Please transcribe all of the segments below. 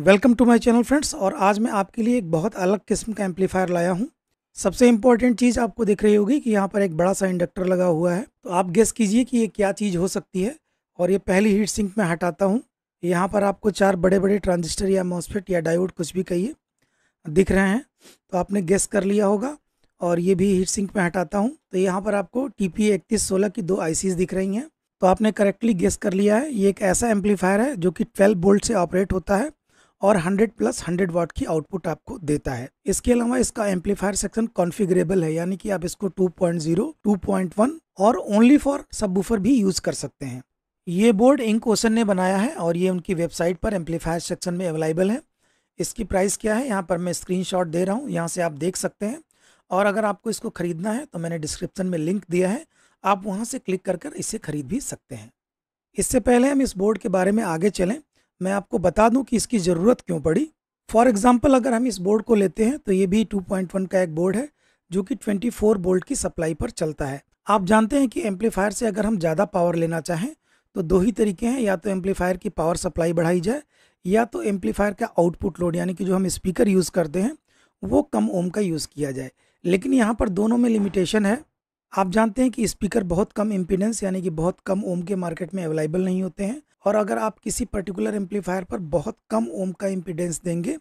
welcome to my channel friends और आज मैं आपके लिए एक बहुत अलग किस्म का एम्पलीफायर लाया हूँ सबसे इम्पॉर्टेंट चीज़ आपको दिख रही होगी कि यहाँ पर एक बड़ा सा इंडक्टर लगा हुआ है तो आप गेस कीजिए कि ये क्या चीज़ हो सकती है और ये पहली हीट सिंक में हटाता हूँ यहाँ पर आपको चार बड़े बड़े ट्रांजिस्टर या मॉसफेट या डायोड कुछ भी कहिए दिख रहे हैं तो आपने गेस कर लिया होगा और ये भी हीट सिंक में हटाता हूँ तो यहाँ पर आपको टी पी सोलह की दो आई दिख रही हैं तो आपने करेक्टली गेस कर लिया है ये एक ऐसा एम्पलीफायर है जो कि 12 बोल्ट से ऑपरेट होता है और 100 प्लस 100 वाट की आउटपुट आपको देता है इसके अलावा इसका एम्पलीफायर सेक्शन कॉन्फिगरेबल है यानी कि आप इसको 2.0, 2.1 और ओनली फॉर सब भी यूज कर सकते हैं ये बोर्ड इंक ओसन ने बनाया है और ये उनकी वेबसाइट पर एम्पलीफायर सेक्शन में अवेलेबल है इसकी प्राइस क्या है यहाँ पर मैं स्क्रीन दे रहा हूँ यहाँ से आप देख सकते हैं और अगर आपको इसको खरीदना है तो मैंने डिस्क्रिप्शन में लिंक दिया है आप वहाँ से क्लिक कर कर इसे खरीद भी सकते हैं इससे पहले हम इस बोर्ड के बारे में आगे चलें मैं आपको बता दूं कि इसकी ज़रूरत क्यों पड़ी फॉर एग्ज़ाम्पल अगर हम इस बोर्ड को लेते हैं तो ये भी 2.1 का एक बोर्ड है जो कि 24 बोल्ट की सप्लाई पर चलता है आप जानते हैं कि एम्पलीफायर से अगर हम ज़्यादा पावर लेना चाहें तो दो ही तरीके हैं या तो एम्पलीफायर की पावर सप्लाई बढ़ाई जाए या तो एम्पलीफायर का आउटपुट लोड यानी कि जो हम स्पीकर यूज़ करते हैं वो कम ओम का यूज़ किया जाए लेकिन यहाँ पर दोनों में लिमिटेशन है आप जानते हैं कि स्पीकर बहुत कम इम्पीडेंस यानी कि बहुत कम ओम के मार्केट में अवेलेबल नहीं होते हैं और अगर आप किसी पर्टिकुलर एम्पलीफायर पर बहुत कम ओम का इम्पीडेंस देंगे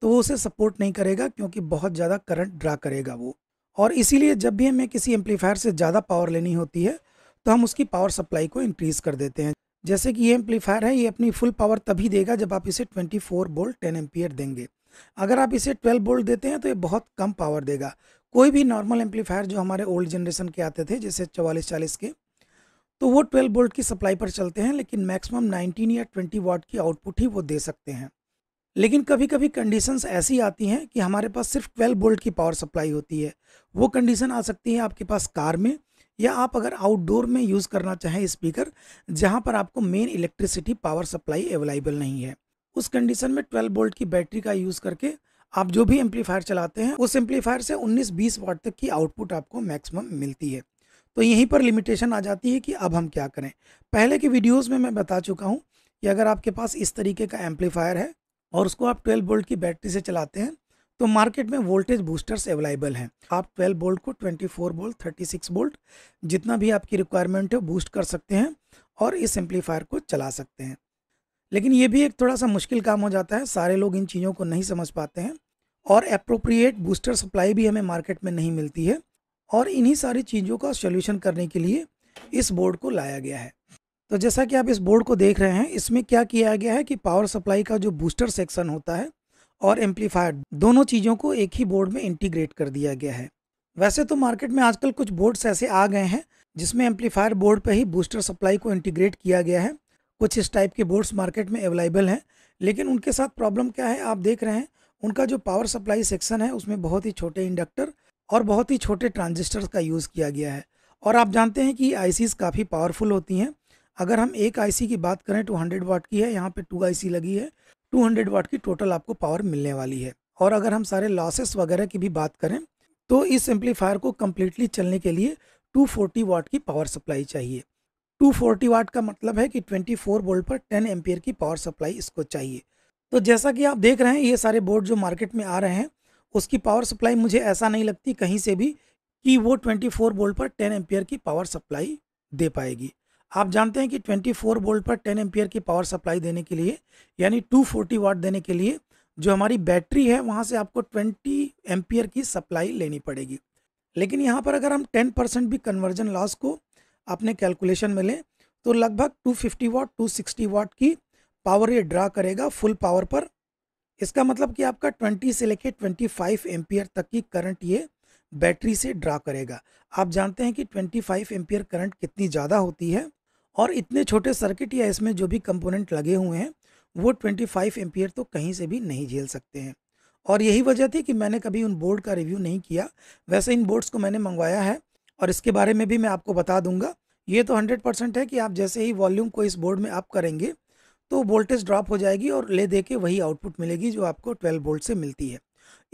तो वो उसे सपोर्ट नहीं करेगा क्योंकि बहुत ज़्यादा करंट ड्रा करेगा वो और इसीलिए जब भी हमें किसी एम्पलीफायर से ज़्यादा पावर लेनी होती है तो हम उसकी पावर सप्लाई को इंक्रीज़ कर देते हैं जैसे कि ये एम्पलीफायर है ये अपनी फुल पावर तभी देगा जब आप इसे 24 फोर बोल्ट टेन एम्पियर देंगे अगर आप इसे 12 बोल्ट देते हैं तो ये बहुत कम पावर देगा कोई भी नॉर्मल एम्पलीफायर जो हमारे ओल्ड जनरेशन के आते थे जैसे चवालीस चालीस के तो वो 12 वोल्ट की सप्लाई पर चलते हैं लेकिन मैक्सिमम 19 या 20 वाट की आउटपुट ही वो दे सकते हैं लेकिन कभी कभी कंडीशंस ऐसी आती हैं कि हमारे पास सिर्फ 12 वोल्ट की पावर सप्लाई होती है वो कंडीशन आ सकती है आपके पास कार में या आप अगर आउटडोर में यूज़ करना चाहें स्पीकर जहाँ पर आपको main electricity power supply available नहीं है उस कंडीशन में 12 बोल्ट की बैटरी का यूज़ करके आप जो भी एम्पलीफायर चलाते हैं उस एम्पलीफायर से 19-20 वाट तक की आउटपुट आपको मैक्सिमम मिलती है तो यहीं पर लिमिटेशन आ जाती है कि अब हम क्या करें पहले के वीडियोस में मैं बता चुका हूँ कि अगर आपके पास इस तरीके का एम्पलीफायर है और उसको आप ट्वेल्व बोल्ट की बैटरी से चलाते हैं तो मार्केट में वोल्टेज बूस्टर्स अवेलेबल हैं आप 12 बोल्ट को 24 बोल्ट 36 बोल्ट जितना भी आपकी रिक्वायरमेंट है बूस्ट कर सकते हैं और इस एम्पलीफायर को चला सकते हैं लेकिन ये भी एक थोड़ा सा मुश्किल काम हो जाता है सारे लोग इन चीज़ों को नहीं समझ पाते हैं और अप्रोप्रिएट बूस्टर सप्लाई भी हमें मार्केट में नहीं मिलती है और इन्हीं सारी चीज़ों का सोल्यूशन करने के लिए इस बोर्ड को लाया गया है तो जैसा कि आप इस बोर्ड को देख रहे हैं इसमें क्या किया गया है कि पावर सप्लाई का जो बूस्टर सेक्शन होता है और एम्पलीफायर दोनों चीज़ों को एक ही बोर्ड में इंटीग्रेट कर दिया गया है वैसे तो मार्केट में आजकल कुछ बोर्ड्स ऐसे आ गए हैं जिसमें एम्पलीफायर बोर्ड पर ही बूस्टर सप्लाई को इंटीग्रेट किया गया है कुछ इस टाइप के बोर्ड्स मार्केट में अवेलेबल हैं लेकिन उनके साथ प्रॉब्लम क्या है आप देख रहे हैं उनका जो पावर सप्लाई सेक्शन है उसमें बहुत ही छोटे इंडक्टर और बहुत ही छोटे ट्रांजिस्टर का यूज़ किया गया है और आप जानते हैं कि आई काफ़ी पावरफुल होती हैं अगर हम एक आई की बात करें टू हंड्रेड वाट की है यहाँ पर टू आई लगी है टू हंड्रेड वाट की टोटल आपको पावर मिलने वाली है और अगर हम सारे लॉसेस वगैरह की भी बात करें तो इस एम्पलीफायर को कम्प्लीटली चलने के लिए 240 वाट की पावर सप्लाई चाहिए 240 वाट का मतलब है कि 24 वोल्ट पर 10 एम्पियर की पावर सप्लाई इसको चाहिए तो जैसा कि आप देख रहे हैं ये सारे बोर्ड जो मार्केट में आ रहे हैं उसकी पावर सप्लाई मुझे ऐसा नहीं लगती कहीं से भी कि वो 24 वोल्ट पर 10 एम्पियर की पावर सप्लाई दे पाएगी आप जानते हैं कि 24 वोल्ट पर 10 एम्पियर की पावर सप्लाई देने के लिए यानी 240 वाट देने के लिए जो हमारी बैटरी है वहाँ से आपको 20 एम्पियर की सप्लाई लेनी पड़ेगी लेकिन यहाँ पर अगर हम 10 परसेंट भी कन्वर्जन लॉस को अपने कैलकुलेशन में लें तो लगभग 250 वाट टू वाट की पावर ये ड्रा करेगा फुल पावर पर इसका मतलब कि आपका 20 से लेके 25 फाइव तक की करंट ये बैटरी से ड्रा करेगा आप जानते हैं कि 25 फाइव करंट कितनी ज़्यादा होती है और इतने छोटे सर्किट या इसमें जो भी कंपोनेंट लगे हुए हैं वो 25 फाइव तो कहीं से भी नहीं झेल सकते हैं और यही वजह थी कि मैंने कभी उन बोर्ड का रिव्यू नहीं किया वैसे इन बोर्ड्स को मैंने मंगवाया है और इसके बारे में भी मैं आपको बता दूंगा ये तो 100 परसेंट है कि आप जैसे ही वॉल्यूम को इस बोर्ड में अप करेंगे तो वोल्टेज ड्रॉप हो जाएगी और ले दे के वही आउटपुट मिलेगी जो आपको 12 वोल्ट से मिलती है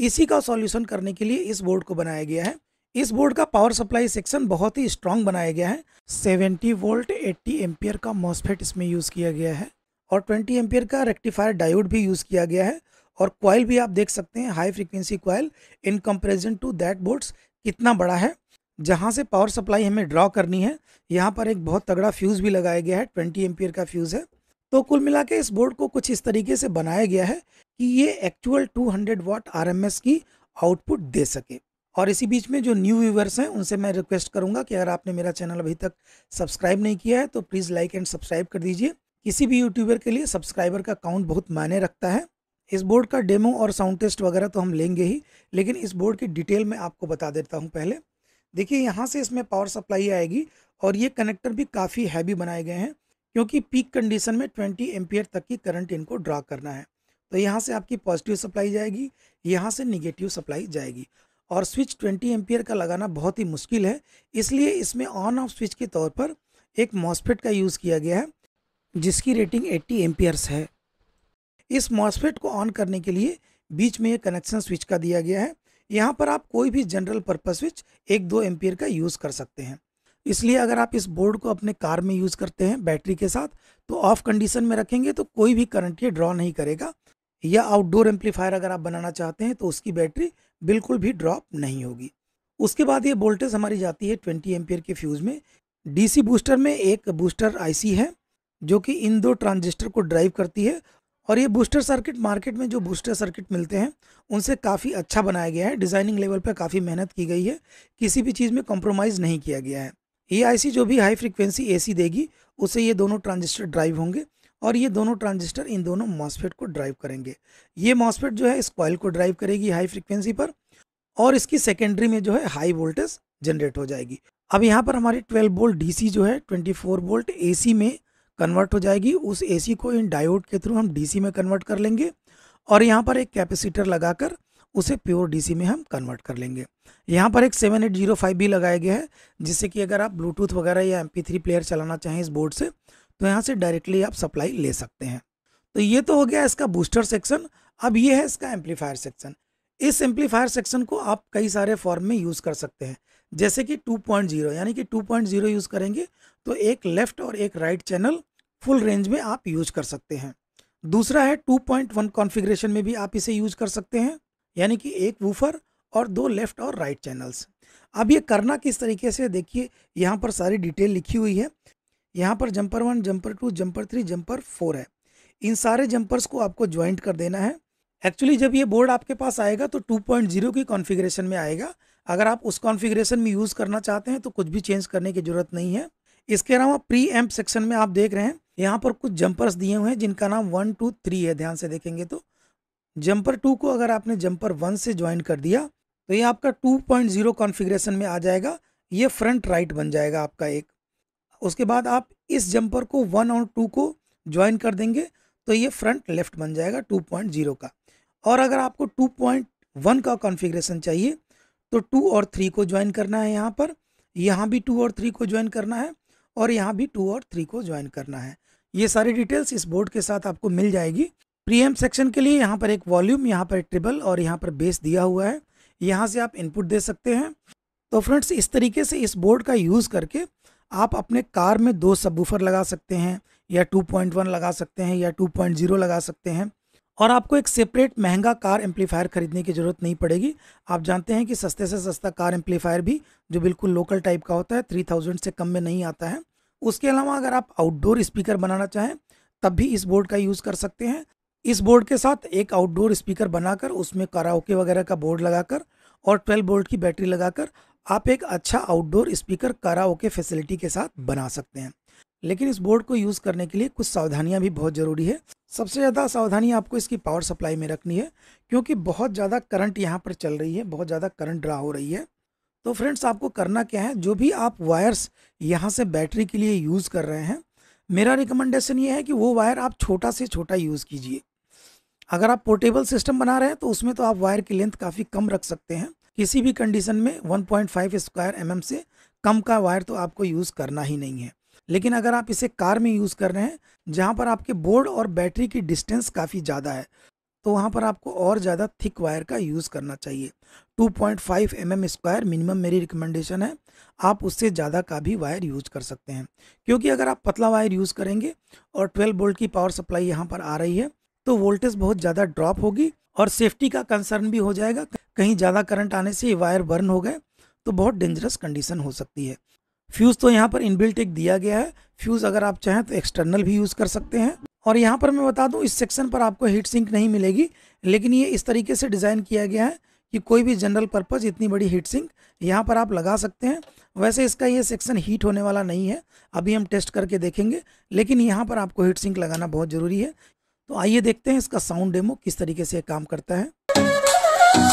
इसी का सॉल्यूशन करने के लिए इस बोर्ड को बनाया गया है इस बोर्ड का पावर सप्लाई सेक्शन बहुत ही स्ट्रांग बनाया गया है सेवेंटी वोल्ट एट्टी एम्पियर का मॉसफेट इसमें यूज़ किया गया है और ट्वेंटी एम्पियर का रेक्टिफायर डायोड भी यूज़ किया गया है और क्वाइल भी आप देख सकते हैं high frequency coil in comparison to that boards कितना बड़ा है जहाँ से पावर सप्लाई हमें ड्रॉ करनी है यहाँ पर एक बहुत तगड़ा फ्यूज़ भी लगाया गया है ट्वेंटी एम्पियर का फ्यूज़ है तो कुल मिला के इस बोर्ड को कुछ इस तरीके से बनाया गया है कि ये एक्चुअल 200 वाट आरएमएस की आउटपुट दे सके और इसी बीच में जो न्यू व्यूवर्स हैं उनसे मैं रिक्वेस्ट करूंगा कि अगर आपने मेरा चैनल अभी तक सब्सक्राइब नहीं किया है तो प्लीज़ लाइक एंड सब्सक्राइब कर दीजिए किसी भी यूट्यूबर के लिए सब्सक्राइबर का काउंट बहुत मायने रखता है इस बोर्ड का डेमो और साउंड टेस्ट वगैरह तो हम लेंगे ही लेकिन इस बोर्ड की डिटेल मैं आपको बता देता हूँ पहले देखिए यहाँ से इसमें पावर सप्लाई आएगी और ये कनेक्टर भी काफ़ी हैवी बनाए गए हैं क्योंकि पीक कंडीशन में ट्वेंटी एम्पियर तक की करंट इनको ड्रा करना है तो यहाँ से आपकी पॉजिटिव सप्लाई जाएगी यहाँ से निगेटिव सप्लाई जाएगी और स्विच ट्वेंटी एम्पियर का लगाना बहुत ही मुश्किल है इसलिए इसमें ऑन ऑफ स्विच के तौर पर एक मॉसफेट का यूज़ किया गया है जिसकी रेटिंग 80 एम्पियर्स है इस मॉसफेट को ऑन करने के लिए बीच में ये कनेक्शन स्विच का दिया गया है यहाँ पर आप कोई भी जनरल पर्पज स्विच एक दो एम्पियर का यूज़ कर सकते हैं इसलिए अगर आप इस बोर्ड को अपने कार में यूज़ करते हैं बैटरी के साथ तो ऑफ कंडीशन में रखेंगे तो कोई भी करंट ये ड्रॉ नहीं करेगा या आउटडोर एम्पलीफायर अगर आप बनाना चाहते हैं तो उसकी बैटरी बिल्कुल भी ड्रॉप नहीं होगी उसके बाद ये वोल्टेज हमारी जाती है ट्वेंटी एम्पियर के फ्यूज़ में डीसी बूस्टर में एक बूस्टर आईसी है जो कि इन दो ट्रांजिस्टर को ड्राइव करती है और ये बूस्टर सर्किट मार्केट में जो बूस्टर सर्किट मिलते हैं उनसे काफ़ी अच्छा बनाया गया है डिज़ाइनिंग लेवल पर काफ़ी मेहनत की गई है किसी भी चीज़ में कॉम्प्रोमाइज़ नहीं किया गया है ये आईसी जो भी हाई फ्रिक्वेंसी एसी देगी उसे ये दोनों ट्रांजिस्टर ड्राइव होंगे और ये दोनों ट्रांजिस्टर इन दोनों मॉसफेट को ड्राइव करेंगे ये मॉसफेट जो है इस कॉयल को ड्राइव करेगी हाई फ्रिक्वेंसी पर और इसकी सेकेंडरी में जो है हाई वोल्टेज जनरेट हो जाएगी अब यहाँ पर हमारी 12 वोल्ट डीसी जो है 24 वोल्ट एसी में कन्वर्ट हो जाएगी उस एसी को इन डायोड के थ्रू हम डीसी में कन्वर्ट कर लेंगे और यहाँ पर एक कैपेसिटर लगाकर उसे प्योर डीसी में हम कन्वर्ट कर लेंगे यहाँ पर एक सेवन एट जीरो फाइव भी लगाया गया है जिससे कि अगर आप ब्लूटूथ वगैरह या एम थ्री प्लेयर चलाना चाहें इस बोर्ड से तो यहाँ से डायरेक्टली आप सप्लाई ले सकते हैं तो ये तो हो गया इसका बूस्टर सेक्शन अब ये है इसका एम्पलीफायर सेक्शन इस एम्पलीफायर सेक्शन को आप कई सारे फॉर्म में यूज़ कर सकते हैं जैसे कि 2.0 यानी कि 2.0 यूज़ करेंगे तो एक लेफ़्ट और एक right right channel full range में आप यूज कर सकते हैं दूसरा है 2.1 कॉन्फ़िगरेशन में भी आप इसे यूज कर सकते हैं यानी कि एक वूफर और दो लेफ़्ट और राइट चैनल्स अब ये करना किस तरीके से देखिए यहाँ पर सारी डिटेल लिखी हुई है यहाँ पर jumper one jumper two jumper three jumper four है इन सारे जंपर्स को आपको ज्वाइंट कर देना है एक्चुअली जब ये बोर्ड आपके पास आएगा तो 2.0 की कॉन्फ़िगरेशन में आएगा अगर आप उस कॉन्फ़िगरेशन में यूज़ करना चाहते हैं तो कुछ भी चेंज करने की ज़रूरत नहीं है इसके अलावा प्री एम्प सेक्शन में आप देख रहे हैं यहाँ पर कुछ जंपर्स दिए हुए हैं जिनका नाम वन टू थ्री है ध्यान से देखेंगे तो जंपर टू को अगर आपने जंपर वन से ज्वाइन कर दिया तो ये आपका टू पॉइंट जीरो कॉन्फिग्रेशन में आ जाएगा ये फ्रंट राइट बन जाएगा आपका एक उसके बाद आप इस जंपर को वन और टू को ज्वाइन कर देंगे तो ये फ्रंट लेफ्ट बन जाएगा टू पॉइंट जीरो का और अगर आपको टू पॉइंट वन का कॉन्फिग्रेशन चाहिए तो टू और थ्री को ज्वाइन करना है यहाँ पर यहाँ भी टू और थ्री को ज्वाइन करना है और यहाँ भी टू और थ्री को ज्वाइन करना है ये सारी डिटेल्स इस बोर्ड के साथ आपको मिल जाएगी प्रीएम सेक्शन के लिए यहाँ पर एक वॉल्यूम यहाँ पर ट्रिबल और यहाँ पर बेस दिया हुआ है यहाँ से आप इनपुट दे सकते हैं तो फ्रेंड्स इस तरीके से इस बोर्ड का यूज़ करके आप अपने कार में दो सबवूफर लगा सकते हैं या 2.1 लगा सकते हैं या 2.0 लगा सकते हैं और आपको एक सेपरेट महंगा कार एम्पलीफायर खरीदने की ज़रूरत नहीं पड़ेगी आप जानते हैं कि सस्ते से सस्ता कार एम्पलीफायर भी जो बिल्कुल लोकल टाइप का होता है 3000 से कम में नहीं आता है उसके अलावा अगर आप आउटडोर स्पीकर बनाना चाहें तब भी इस बोर्ड का यूज़ कर सकते हैं इस बोर्ड के साथ एक आउटडोर स्पीकर बनाकर उसमें कराओके वगैरह का बोर्ड लगाकर और 12 बोल्ट की बैटरी लगाकर आप एक अच्छा आउटडोर स्पीकर कराओके फैसिलिटी के साथ बना सकते हैं लेकिन इस बोर्ड को यूज़ करने के लिए कुछ सावधानियाँ भी बहुत ज़रूरी है सबसे ज़्यादा सावधानी आपको इसकी पावर सप्लाई में रखनी है क्योंकि बहुत ज़्यादा करंट यहाँ पर चल रही है बहुत ज़्यादा करंट ड्रा हो रही है तो फ्रेंड्स आपको करना क्या है जो भी आप वायर्स यहाँ से बैटरी के लिए यूज़ कर रहे हैं मेरा रिकमेंडेशन ये है कि वो वायर आप छोटा से छोटा यूज़ कीजिए अगर आप पोर्टेबल सिस्टम बना रहे हैं तो उसमें तो आप वायर की लेंथ काफ़ी कम रख सकते हैं किसी भी कंडीशन में 1.5 स्क्वायर एम से कम का वायर तो आपको यूज़ करना ही नहीं है लेकिन अगर आप इसे कार में यूज़ कर रहे हैं जहाँ पर आपके बोर्ड और बैटरी की डिस्टेंस काफ़ी ज़्यादा है तो वहाँ पर आपको और ज़्यादा थिक वायर का यूज़ करना चाहिए two point five M M square minimum मेरी रिकमेंडेशन है आप उससे ज़्यादा का भी वायर यूज़ कर सकते हैं क्योंकि अगर आप पतला वायर यूज़ करेंगे और ट्वेल्व वोल्ट की पावर सप्लाई यहाँ पर आ रही है तो वोल्टेज बहुत ज़्यादा ड्रॉप होगी और सेफ्टी का कंसर्न भी हो जाएगा कहीं ज़्यादा करंट आने से वायर बर्न हो गए तो बहुत डेंजरस कंडीशन हो सकती है फ्यूज़ तो यहाँ पर इनबिल्ट एक दिया गया है फ्यूज़ अगर आप चाहें तो एक्सटर्नल भी यूज़ कर सकते हैं और यहाँ पर मैं बता दूँ इस सेक्शन पर आपको हीट सिंक नहीं मिलेगी लेकिन ये इस तरीके से डिज़ाइन किया गया है कि कोई भी जनरल पर्पज इतनी बड़ी हीट सिंक यहाँ पर आप लगा सकते हैं वैसे इसका ये सेक्शन हीट होने वाला नहीं है अभी हम टेस्ट करके देखेंगे लेकिन यहाँ पर आपको हीट सिंक लगाना बहुत ज़रूरी है तो आइए देखते हैं इसका साउंड डेमो किस तरीके से काम करता है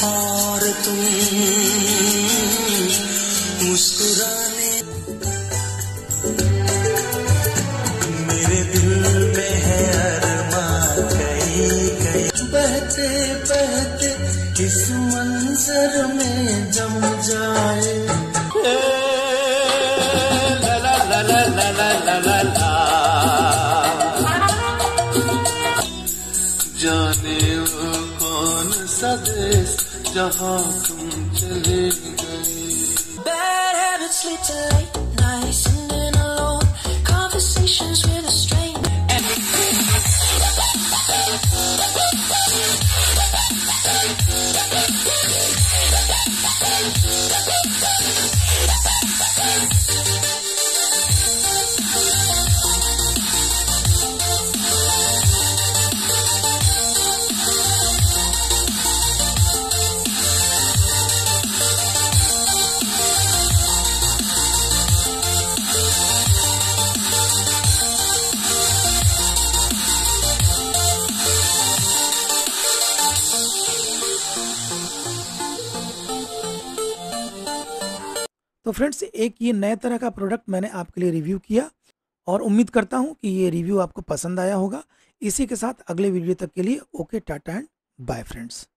हारु जहाँ तुम चले गए Bad habits lead to late nights singing alone Conversations with a stranger friends एक ये नए तरह का प्रोडक्ट मैंने आपके लिए रिव्यू किया और उम्मीद करता हूँ कि ये रिव्यू आपको पसंद आया होगा इसी के साथ अगले वीडियो तक के लिए okay tata and bye friends